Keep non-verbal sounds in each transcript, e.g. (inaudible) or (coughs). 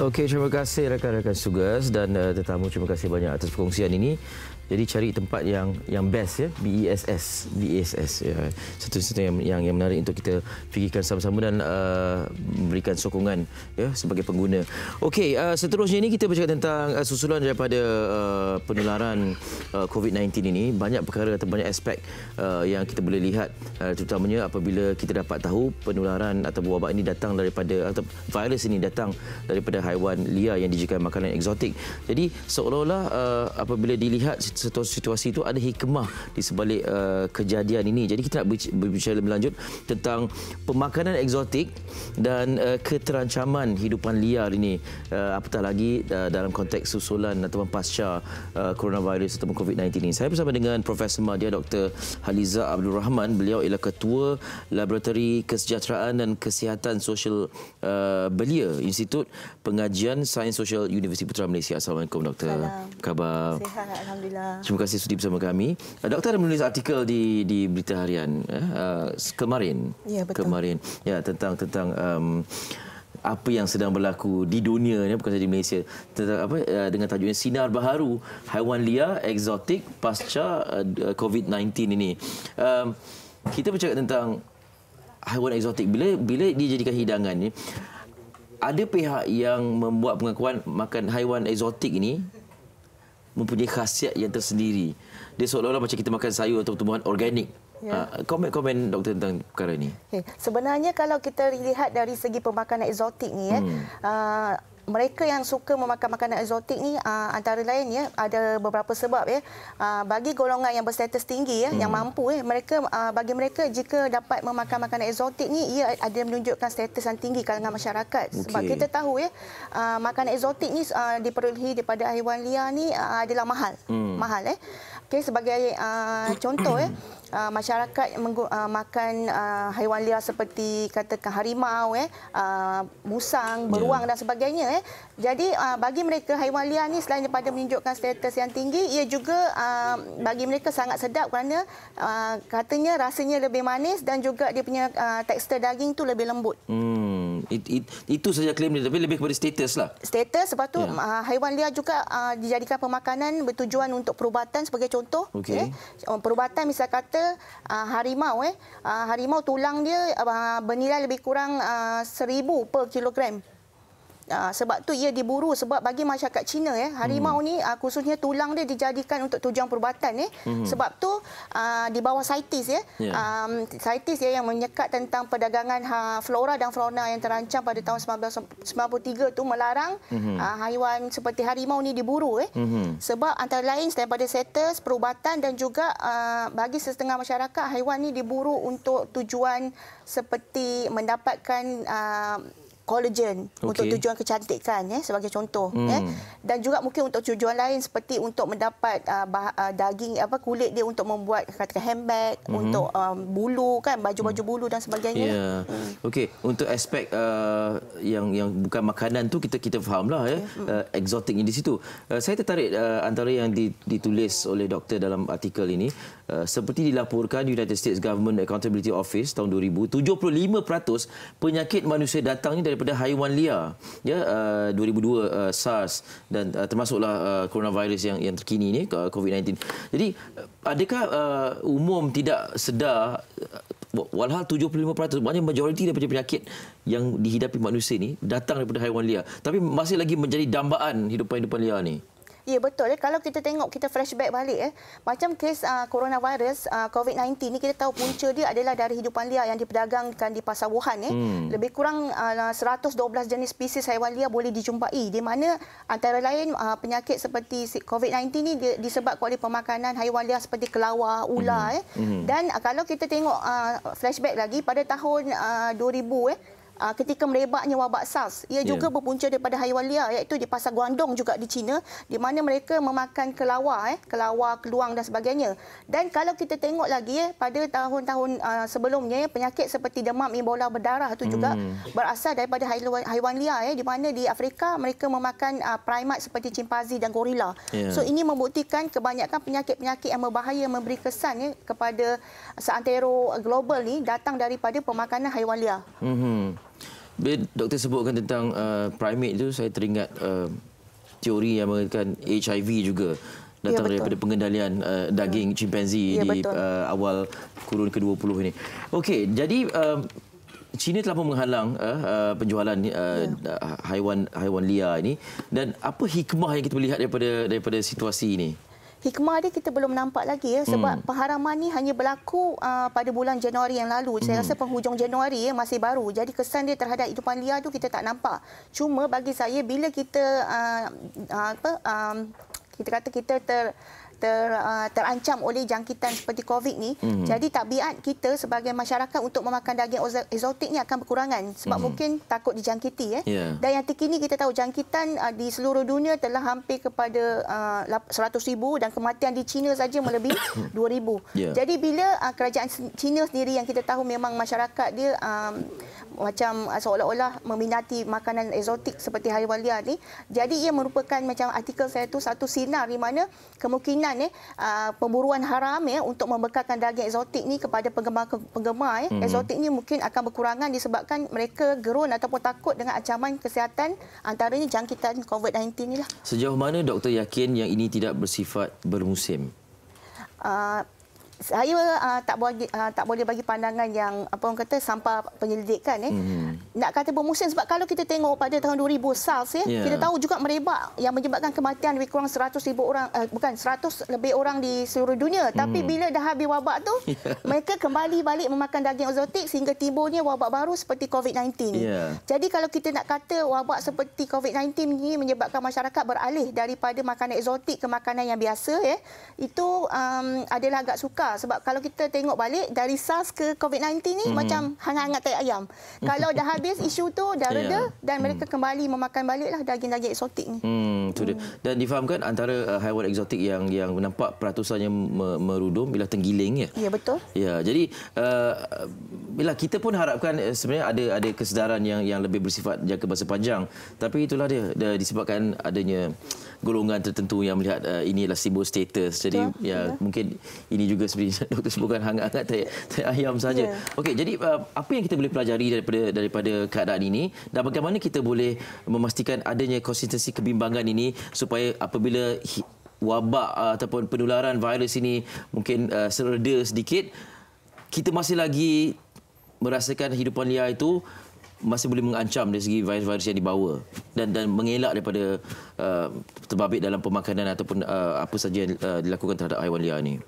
Okey, terima kasih rakan-rakan Sugas dan uh, tetamu. Terima kasih banyak atas perkongsian ini. Jadi cari tempat yang yang best ya, BESS, BESS. Ya. Satu-satu yang, yang yang menarik untuk kita fikirkan sama-sama dan uh, eh, memberikan sokongan ya sebagai pengguna. Okey, uh, seterusnya ini kita bercakap tentang uh, susulan daripada uh, penularan uh, COVID-19 ini. Banyak perkara atau banyak aspek uh, yang kita boleh lihat uh, terutamanya apabila kita dapat tahu penularan atau wabak ini datang daripada atau virus ini datang daripada haiwan liar yang dijadikan makanan eksotik. Jadi seolah-olah uh, apabila dilihat situasi itu ada hikmah di sebalik uh, kejadian ini. Jadi kita nak berbicara lebih lanjut tentang pemakanan eksotik dan uh, keterancaman hidupan liar ini. Uh, apatah lagi uh, dalam konteks susulan ataupun pasca uh, coronavirus ataupun COVID-19 ini. Saya bersama dengan Profesor Madia Dr. Haliza Abdul Rahman. Beliau ialah Ketua Laboratori Kesejahteraan dan Kesihatan Sosial uh, Belia Institut pengajian Sains Sosial Universiti Putra Malaysia. Assalamualaikum doktor. Salam. Khabar. Sihat alhamdulillah. Terima kasih sudah bersama kami. Eh, doktor ada menulis artikel di di Berita Harian ya, kemarin. Ya, betul. Kemarin. Ya, tentang tentang um, apa yang sedang berlaku di dunia ni bukan saja di Malaysia tentang apa dengan tajuknya sinar baharu haiwan liar eksotik pasca COVID-19 ini. kita bercakap tentang haiwan eksotik bila bila dijadikan hidangan ni ada pihak yang membuat pengakuan makan haiwan eksotik ini mempunyai khasiat yang tersendiri. Dia seolah-olah macam kita makan sayur atau tumbuhan organik. Ya. Ah, komen-komen ya. doktor tentang perkara ini. Sebenarnya kalau kita lihat dari segi pemakanan eksotik ini, eh, hmm. Ah, mereka yang suka memakan makanan eksotik ni uh, antara lain ya ada beberapa sebab ya uh, bagi golongan yang berstatus tinggi ya hmm. yang mampu ya mereka uh, bagi mereka jika dapat memakan makanan eksotik ni ia ada menunjukkan status yang tinggi kalangan masyarakat sebab kita tahu ya uh, makanan eksotik ni uh, diperolehi daripada haiwan liar ni uh, adalah mahal hmm. mahal eh Okay, sebagai uh, contoh eh Uh, masyarakat uh, makan uh, haiwan liar seperti katakan harimau eh uh, musang beruang yeah. dan sebagainya eh jadi uh, bagi mereka haiwan liar ni selain daripada menunjukkan status yang tinggi ia juga uh, bagi mereka sangat sedap kerana uh, katanya rasanya lebih manis dan juga dia punya uh, tekstur daging tu lebih lembut hmm It, it, itu saja klaim dia tapi lebih kepada status lah. Status sebab tu ya. uh, haiwan liar juga uh, dijadikan pemakanan bertujuan untuk perubatan sebagai contoh. Okay. Eh. Oh, perubatan misal kata uh, harimau eh uh, harimau tulang dia uh, bernilai lebih kurang uh, seribu per kilogram. Aa, ah, sebab tu ia diburu sebab bagi masyarakat Cina ya, harimau hmm. ni aa, ah, khususnya tulang dia dijadikan untuk tujuan perubatan ya. Hmm. Sebab tu aa, ah, di bawah saitis eh, ya. Um yeah. saitis ya yang menyekat tentang perdagangan ha, flora dan fauna yang terancam pada tahun 1993 tu melarang hmm. aa, haiwan seperti harimau ni diburu ya. Hmm. Sebab antara lain selain pada status perubatan dan juga aa, bagi setengah masyarakat haiwan ni diburu untuk tujuan seperti mendapatkan aa, Kolagen okay. untuk tujuan kecantikan ya sebagai contoh ya. hmm. ya dan juga mungkin untuk tujuan lain seperti untuk mendapat uh, bah, uh, daging apa kulit dia untuk membuat katakan handbag hmm. untuk um, bulu kan baju-baju hmm. bulu dan sebagainya yeah. hmm. okey untuk aspek uh, yang yang bukan makanan tu kita kita fahamlah okay. ya hmm. uh, exotic di situ uh, saya tertarik uh, antara yang ditulis oleh doktor dalam artikel ini Eh, seperti dilaporkan United States Government Accountability Office tahun 2000, 75% penyakit manusia datangnya daripada haiwan liar. Ya, uh, 2002 uh, SARS dan uh, termasuklah uh, coronavirus yang yang terkini ini COVID-19. Jadi, adakah uh, umum tidak sedar walhal 75% banyak majoriti daripada penyakit yang dihidapi manusia ini datang daripada haiwan liar, tapi masih lagi menjadi dambaan hidup hidupan liar ini? Ya betul. Kalau kita tengok kita flashback balik eh, macam kes uh, coronavirus uh, ah, COVID-19 ni kita tahu punca dia adalah dari hidupan liar yang diperdagangkan di pasar Wuhan eh. Hmm. Lebih kurang uh, ah, 112 jenis spesies haiwan liar boleh dijumpai di mana antara lain uh, penyakit seperti COVID-19 ni disebabkan oleh pemakanan haiwan liar seperti kelawar, ular hmm. eh. Hmm. Dan uh, kalau kita tengok uh, flashback lagi pada tahun uh, 2000 eh, uh, ketika merebaknya wabak SARS. Ia juga yeah. berpunca daripada haiwan liar iaitu di pasar Guangdong juga di China di mana mereka memakan kelawar, eh, kelawar, keluang dan sebagainya. Dan kalau kita tengok lagi eh, pada tahun-tahun uh, sebelumnya eh, penyakit seperti demam Ebola berdarah itu juga hmm. berasal daripada haiwan, haiwan liar eh, di mana di Afrika mereka memakan uh, ah, primat seperti cimpanzi dan gorila. Yeah. So ini membuktikan kebanyakan penyakit-penyakit yang berbahaya memberi kesan eh, kepada seantero global ni datang daripada pemakanan haiwan liar. Mm-hmm. Bila doktor sebutkan tentang uh, primate tu saya teringat uh, teori yang mengatakan HIV juga datang ya, daripada pengendalian uh, ya. daging chimpanzee ya, di uh, awal kurun ke-20 ini. Okey, jadi uh, China telah pun menghalang uh, uh, penjualan uh, yeah. haiwan haiwan liar ini dan apa hikmah yang kita melihat daripada daripada situasi ini? hikmah dia kita belum nampak lagi ya sebab hmm. pengharaman ni hanya berlaku uh, pada bulan Januari yang lalu. Saya hmm. rasa penghujung Januari ya, masih baru. Jadi kesan dia terhadap hidupan liar tu kita tak nampak. Cuma bagi saya bila kita uh, uh apa um, kita kata kita ter ter, uh, terancam oleh jangkitan seperti COVID ni. Mm-hmm. Jadi tabiat kita sebagai masyarakat untuk memakan daging eksotik ni akan berkurangan sebab mm-hmm. mungkin takut dijangkiti. Eh. Yeah. Dan yang terkini kita tahu jangkitan uh, di seluruh dunia telah hampir kepada uh, 100 ribu dan kematian di China saja melebihi 2 (coughs) ribu. Yeah. Jadi bila uh, kerajaan China sendiri yang kita tahu memang masyarakat dia um, macam uh, seolah-olah meminati makanan eksotik seperti haiwan liar ni jadi ia merupakan macam artikel saya tu satu sinar di mana kemungkinan kemungkinan ya, eh, uh, pemburuan haram ya untuk membekalkan daging eksotik ni kepada penggemar-penggemar ya. Mm-hmm. Eh. Eksotik ni mungkin akan berkurangan disebabkan mereka gerun ataupun takut dengan ancaman kesihatan antaranya jangkitan COVID-19 ni lah. Sejauh mana doktor yakin yang ini tidak bersifat bermusim? Uh, saya uh, tak boleh uh, tak boleh bagi pandangan yang apa orang kata sampah penyelidikan eh mm-hmm nak kata bermusim sebab kalau kita tengok pada tahun 2000 SARS ya, yeah. kita tahu juga merebak yang menyebabkan kematian lebih kurang 100,000 orang uh, bukan 100 lebih orang di seluruh dunia. Tapi hmm. bila dah habis wabak tu, (laughs) ya. mereka kembali balik memakan daging eksotik sehingga timbulnya wabak baru seperti COVID-19 ni. Yeah. Jadi kalau kita nak kata wabak seperti COVID-19 ni menyebabkan masyarakat beralih daripada makanan eksotik ke makanan yang biasa ya, itu um, adalah agak sukar sebab kalau kita tengok balik dari SARS ke COVID-19 ni hmm. macam hangat-hangat tai ayam. Kalau dah habis isu tu dah reda ya. yeah. dan hmm. mereka kembali memakan baliklah daging-daging eksotik ni. Hmm, tu dia. Hmm. Dan difahamkan antara uh, haiwan eksotik yang yang nampak peratusannya merudum bila tenggiling ya. Ya yeah, betul. Ya, yeah. jadi uh, bila uh, kita pun harapkan eh, sebenarnya ada ada kesedaran yang yang lebih bersifat jangka masa panjang. Tapi itulah dia, dia disebabkan adanya golongan tertentu yang melihat uh, ini adalah simbol status. Jadi Betul. ya yeah. mungkin ini juga seperti doktor sebutkan hangat-hangat tai, tai ayam saja. Yeah. Okey, jadi uh, apa yang kita boleh pelajari daripada daripada keadaan ini dan bagaimana kita boleh memastikan adanya konsistensi kebimbangan ini supaya apabila wabak uh, ataupun penularan virus ini mungkin uh, sereda sedikit kita masih lagi merasakan hidupan liar itu masih boleh mengancam dari segi virus-virus yang dibawa dan dan mengelak daripada uh, terbabit dalam pemakanan ataupun uh, apa saja yang uh, dilakukan terhadap haiwan liar ini.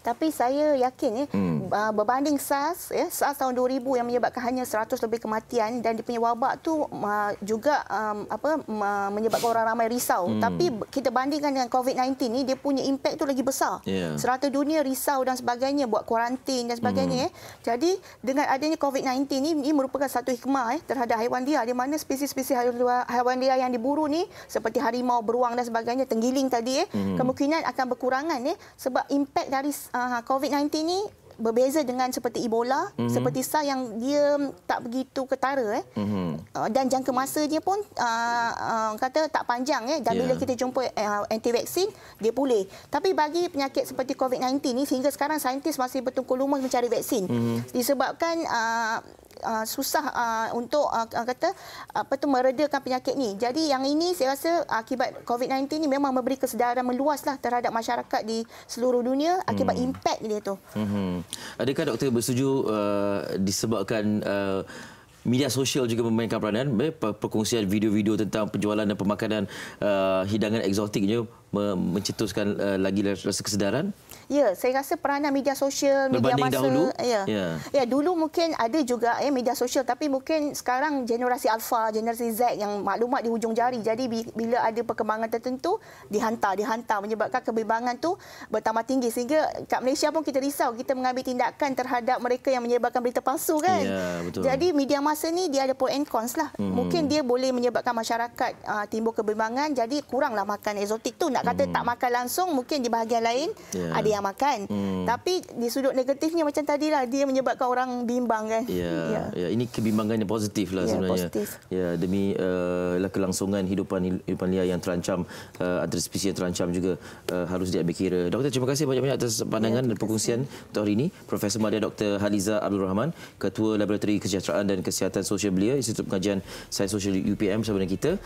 Tapi saya yakin ya hmm. uh, berbanding SARS ya SARS tahun 2000 yang menyebabkan hanya 100 lebih kematian dan dia punya wabak tu uh, juga um, apa uh, menyebabkan orang ramai risau. Hmm. Tapi kita bandingkan dengan COVID-19 ni dia punya impact tu lagi besar. Yeah. Serata dunia risau dan sebagainya buat kuarantin dan sebagainya hmm. ya. Jadi dengan adanya COVID-19 ni ini merupakan satu hikmah ya terhadap haiwan dia. di mana spesies-spesies haiwan dia yang diburu ni seperti harimau, beruang dan sebagainya tenggiling tadi ya hmm. kemungkinan akan berkurangan ya sebab impact dan dari uh, COVID-19 ni berbeza dengan seperti Ebola, mm-hmm. seperti SARS yang dia tak begitu ketara eh. Mm-hmm. Uh, dan jangka masa dia pun uh, uh, kata tak panjang eh. Dan yeah. bila ya. kita jumpa uh, anti vaksin dia pulih. Tapi bagi penyakit seperti COVID-19 ni sehingga sekarang saintis masih bertungkul lumus mencari vaksin. Mm-hmm. Disebabkan uh, uh, susah uh, untuk uh, uh, kata apa tu meredakan penyakit ni. Jadi yang ini saya rasa akibat COVID-19 ni memang memberi kesedaran meluaslah terhadap masyarakat di seluruh dunia akibat hmm. impak dia tu. Hmm. Adakah doktor bersetuju uh, disebabkan uh, media sosial juga memainkan peranan perkongsian video-video tentang penjualan dan pemakanan uh, hidangan eksotiknya mencetuskan uh, lagi rasa kesedaran? Ya, saya rasa peranan media sosial, media Berbanding masa, dahulu? ya. Yeah. Ya, dulu mungkin ada juga ya media sosial tapi mungkin sekarang generasi alfa, generasi Z yang maklumat di hujung jari. Jadi bila ada perkembangan tertentu dihantar, dihantar menyebabkan kebimbangan tu bertambah tinggi sehingga kat Malaysia pun kita risau kita mengambil tindakan terhadap mereka yang menyebarkan berita palsu kan. Ya, betul. Jadi media masa ni dia ada point and cons lah. Hmm. Mungkin dia boleh menyebabkan masyarakat uh, timbul kebimbangan jadi kuranglah makan eksotik tu nak tak kata hmm. tak makan langsung mungkin di bahagian lain yeah. ada yang makan hmm. tapi di sudut negatifnya macam tadilah dia menyebabkan orang bimbang kan ya yeah. (laughs) ya yeah. yeah. ini kebimbangan yang positif lah yeah, sebenarnya ya yeah. demi uh, kelangsungan hidupan hidupan liar yang terancam uh, eh, antara spesies yang terancam juga uh, harus diambil kira doktor terima kasih banyak-banyak atas pandangan yeah, dan perkongsian untuk hari ini profesor Madya Dr Haliza Abdul Rahman ketua laboratori kesejahteraan dan kesihatan sosial belia Institut Pengajian Sains Sosial UPM bersama kita